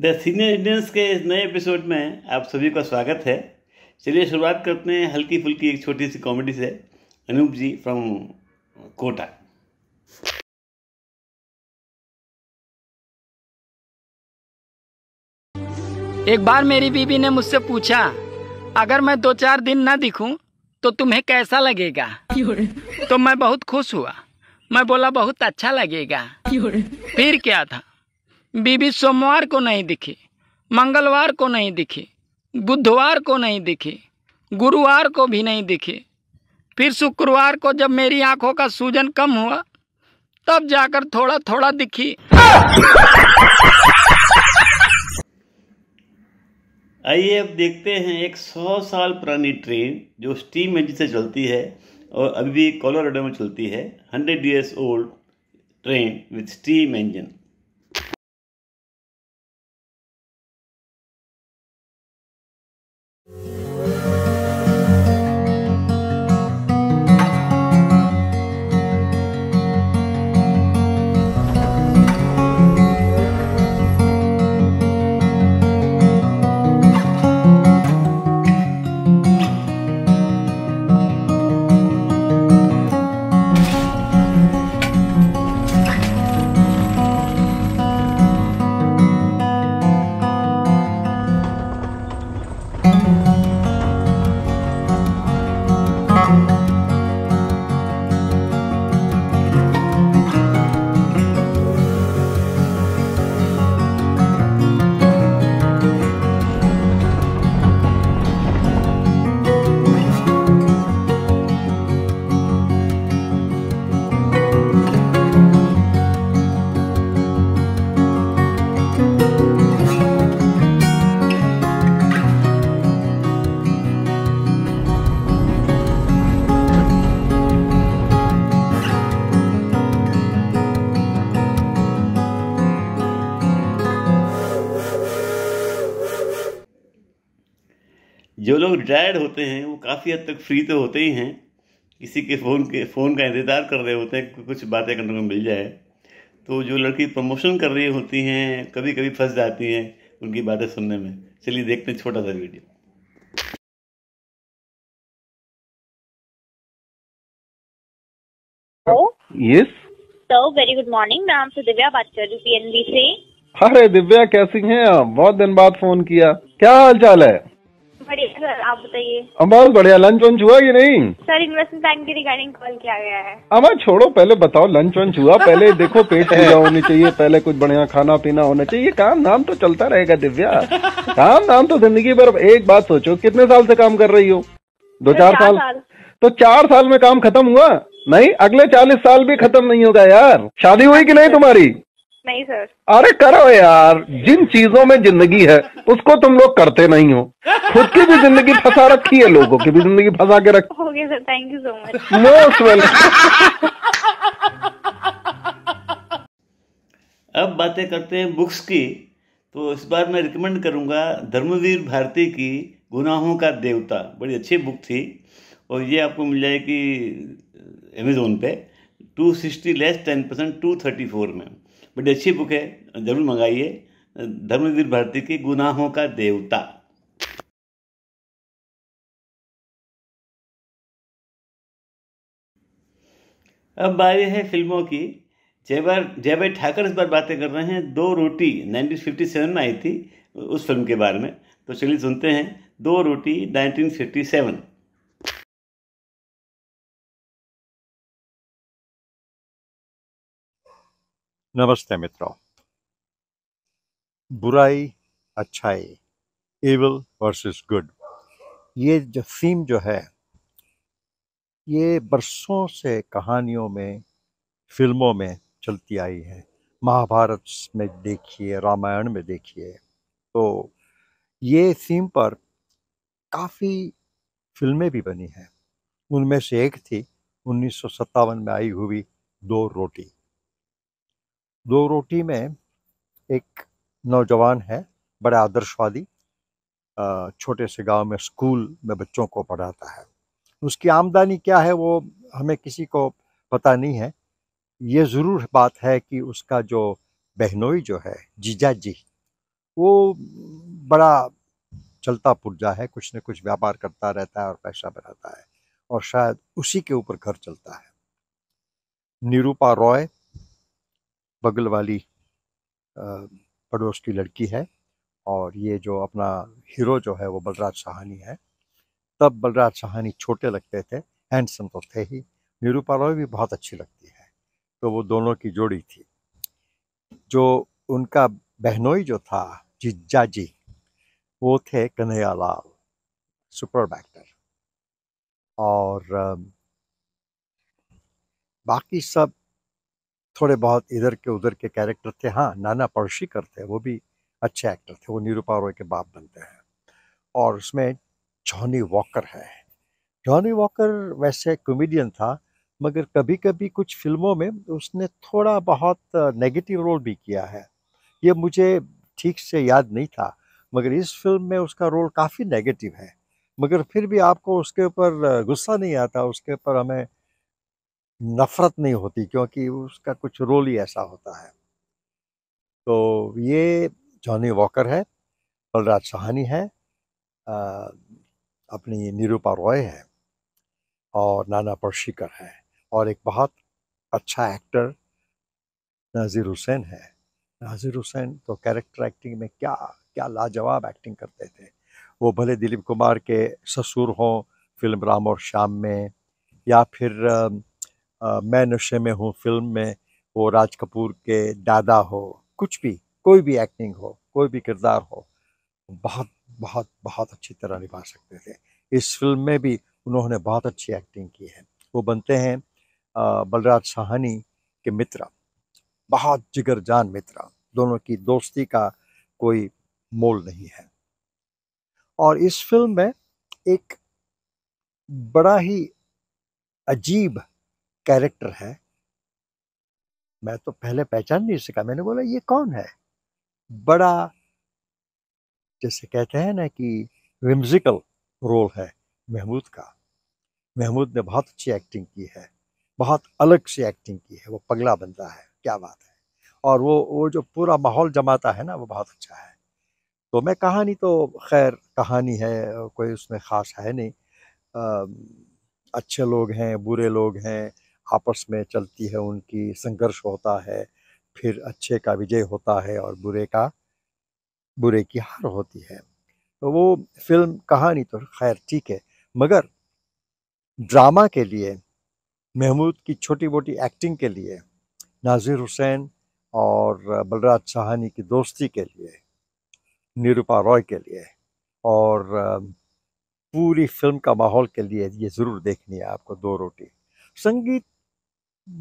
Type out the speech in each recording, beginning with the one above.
the senior Indians के इस नए एपिसोड में आप सभी का स्वागत है चलिए शुरुआत करते हैं हल्की फुल्की एक छोटी सी कॉमेडी से अनूप जी फ्रॉम कोटा एक बार मेरी बीबी ने मुझसे पूछा अगर मैं दो चार दिन ना दिखूं तो तुम्हें कैसा लगेगा तो मैं बहुत खुश हुआ मैं बोला बहुत अच्छा लगेगा फिर क्या था बीबी सोमवार को नहीं दिखी मंगलवार को नहीं दिखी बुधवार को नहीं दिखी गुरुवार को भी नहीं दिखी फिर शुक्रवार को जब मेरी आंखों का सूजन कम हुआ तब जाकर थोड़ा थोड़ा दिखी आइए अब देखते हैं एक सौ साल पुरानी ट्रेन जो स्टीम इंजन से चलती है और अभी भी कोलोराडो में चलती है hundred years old train with steam engine जो लोग रिटायर्ड होते हैं वो काफ़ी हद तक फ्री तो होते ही हैं किसी के फ़ोन के फ़ोन का इंतज़ार कर रहे होते हैं कुछ बातें करने को मिल जाए तो जो लड़की प्रमोशन कर रही होती हैं कभी कभी फंस जाती हैं उनकी बातें सुनने में चलिए देखते हैं छोटा सा video yes very good morning मैं आपसे दिव्या बात कर रही हूँ पी से अरे दिव्या कैसी हैं आप बहुत दिन बाद फोन किया क्या हाल चाल है बढ़िया सर आप बताइए बहुत बढ़िया लंच वंच हुआ कि नहीं सर इन्वेस्टमेंट बैंक की रिगार्डिंग कॉल किया गया है अमल छोड़ो पहले बताओ लंच वंच हुआ पहले देखो पेट पूजा होनी चाहिए पहले कुछ बढ़िया खाना पीना होना चाहिए काम नाम तो चलता रहेगा दिव्या काम नाम तो जिंदगी भर एक बात सोचो कितने साल से काम कर रही हो दो चार साल तो चार साल में काम खत्म हुआ नहीं अगले चालीस साल भी खत्म नहीं होगा यार शादी हुई कि नहीं तुम्हारी नहीं सर अरे करो यार जिन चीजों में जिंदगी है उसको तुम लोग करते नहीं हो खुद की भी जिंदगी फंसा रखी है लोगों की भी जिंदगी फंसा के रखी thank you so much most welcome अब बातें करते हैं बुक्स की तो इस बार मैं रिकमेंड करूंगा धर्मवीर भारती की गुनाहों का देवता बड़ी अच्छी बुक थी और ये आपको मिल जाएगी अमेज़ोन पे two sixty less ten percent two thirty four में बड़ी अच्छी बुक है ज़रूर मंगाइए धर्मवीर भारती की गुनाहों का देवता अब बारी है फिल्मों की जय भाई ठाकर इस बार बातें कर रहे हैं दो रोटी 1957 में आई थी उस फिल्म के बारे में तो चलिए सुनते हैं दो रोटी 1957 नमस्ते मित्रों बुराई अच्छाई एवल वर्सेस गुड ये जो थीम जो है ये बरसों से कहानियों में फिल्मों में चलती आई है महाभारत में देखिए रामायण में देखिए तो ये थीम पर काफ़ी फिल्में भी बनी हैं उनमें से एक थी उन्नीस में आई हुई दो रोटी दो रोटी में एक नौजवान है बड़े आदर्शवादी छोटे से गांव में स्कूल में बच्चों को पढ़ाता है उसकी आमदनी क्या है वो हमें किसी को पता नहीं है ये ज़रूर बात है कि उसका जो बहनोई जो है जीजा जी वो बड़ा चलता पुरजा है कुछ न कुछ व्यापार करता रहता है और पैसा बनाता है और शायद उसी के ऊपर घर चलता है निरूपा रॉय बगल वाली पड़ोस की लड़की है और ये जो अपना हीरो जो है वो बलराज सहानी है तब बलराज सहानी छोटे लगते थे हैंडसम तो थे ही निरूपा भी बहुत अच्छी लगती है तो वो दोनों की जोड़ी थी जो उनका बहनोई जो था जिज्जा जी वो थे कन्हैया लाल सुपर एक्टर और बाकी सब थोड़े बहुत इधर के उधर के कैरेक्टर थे हाँ नाना पड़ोसी करते हैं वो भी अच्छे एक्टर थे वो निरूपा रॉय के बाप बनते हैं और उसमें जॉनी वॉकर है जॉनी वॉकर वैसे कॉमेडियन था मगर कभी कभी कुछ फिल्मों में उसने थोड़ा बहुत नेगेटिव रोल भी किया है ये मुझे ठीक से याद नहीं था मगर इस फिल्म में उसका रोल काफ़ी नेगेटिव है मगर फिर भी आपको उसके ऊपर गुस्सा नहीं आता उसके ऊपर हमें नफ़रत नहीं होती क्योंकि उसका कुछ रोल ही ऐसा होता है तो ये जॉनी वॉकर है बलराज सहानी है आ, अपनी निरूपा रॉय है और नाना पर्शिकर है और एक बहुत अच्छा एक्टर नाजिर हुसैन है नाजिर हुसैन तो कैरेक्टर एक्टिंग में क्या क्या लाजवाब एक्टिंग करते थे वो भले दिलीप कुमार के ससुर हों फिल्म राम और शाम में या फिर आ, मैं नशे में हूँ फिल्म में वो राज कपूर के दादा हो कुछ भी कोई भी एक्टिंग हो कोई भी किरदार हो बहुत बहुत बहुत अच्छी तरह निभा सकते थे इस फिल्म में भी उन्होंने बहुत अच्छी एक्टिंग की है वो बनते हैं बलराज साहनी के मित्र बहुत जिगर जान मित्र दोनों की दोस्ती का कोई मोल नहीं है और इस फिल्म में एक बड़ा ही अजीब कैरेक्टर है मैं तो पहले पहचान नहीं सका मैंने बोला ये कौन है बड़ा जैसे कहते हैं ना कि विम्जिकल रोल है महमूद का महमूद ने बहुत अच्छी एक्टिंग की है बहुत अलग से एक्टिंग की है वो पगला बंदा है क्या बात है और वो वो जो पूरा माहौल जमाता है ना वो बहुत अच्छा है तो मैं कहानी तो खैर कहानी है कोई उसमें ख़ास है नहीं आ, अच्छे लोग हैं बुरे लोग हैं आपस में चलती है उनकी संघर्ष होता है फिर अच्छे का विजय होता है और बुरे का बुरे की हार होती है तो वो फिल्म कहानी तो खैर ठीक है मगर ड्रामा के लिए महमूद की छोटी मोटी एक्टिंग के लिए नाजिर हुसैन और बलराज साहनी की दोस्ती के लिए निरूपा रॉय के लिए और पूरी फिल्म का माहौल के लिए ये ज़रूर देखनी है आपको दो रोटी संगीत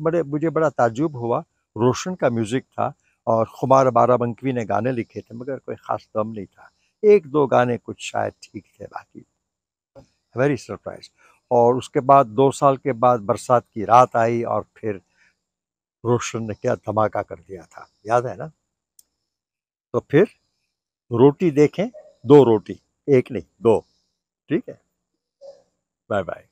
बड़े मुझे बड़ा ताजुब हुआ रोशन का म्यूज़िक था और खुमार बाराबंकवी ने गाने लिखे थे मगर कोई ख़ास दम नहीं था एक दो गाने कुछ शायद ठीक थे बाकी वेरी सरप्राइज और उसके बाद दो साल के बाद बरसात की रात आई और फिर रोशन ने क्या धमाका कर दिया था याद है ना तो फिर रोटी देखें दो रोटी एक नहीं दो ठीक है बाय बाय